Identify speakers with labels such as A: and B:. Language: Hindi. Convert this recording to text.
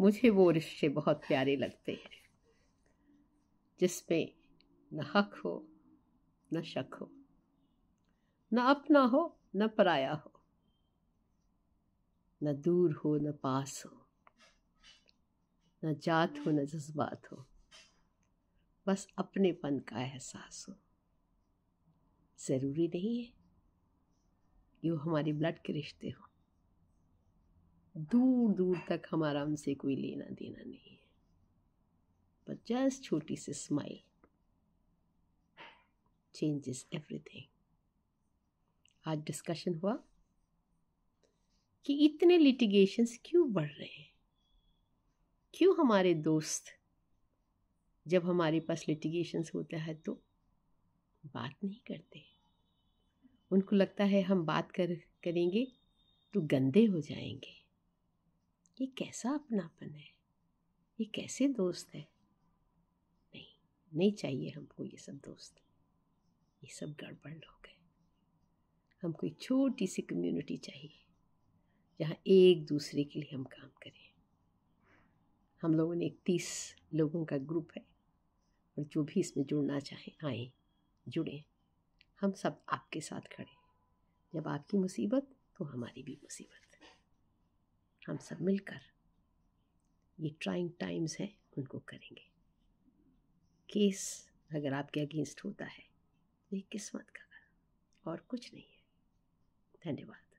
A: मुझे वो रिश्ते बहुत प्यारे लगते हैं जिसमें न हक हो न शक हो न अपना हो न पराया हो
B: न दूर हो न पास हो
A: न जात हो न जज्बात हो बस अपनेपन का एहसास हो ज़रूरी नहीं है कि वो हमारे ब्लड के रिश्ते हों दूर दूर तक हमारा उनसे कोई लेना देना नहीं है पर जस्ट छोटी सी स्माइल चेंजेस एवरीथिंग आज डिस्कशन हुआ कि इतने लिटिगेशंस क्यों बढ़ रहे हैं क्यों हमारे दोस्त जब हमारे पास लिटिगेशंस होता है तो बात नहीं करते उनको लगता है हम बात कर करेंगे तो गंदे हो जाएंगे ये कैसा अपनापन है ये कैसे दोस्त है नहीं नहीं चाहिए हमको ये सब दोस्त ये सब गड़बड़ लोग हैं हमको एक छोटी सी कम्युनिटी चाहिए जहाँ एक दूसरे के लिए हम काम करें हम लोगों ने एक तीस लोगों का ग्रुप है और जो भी इसमें जुड़ना चाहें आए जुड़ें हम सब आपके साथ खड़े जब आपकी मुसीबत तो हमारी भी मुसीबत हम सब मिलकर ये ट्राइंग टाइम्स हैं उनको करेंगे केस अगर आपके अगेंस्ट होता है तो ये किस्मत का और कुछ नहीं है धन्यवाद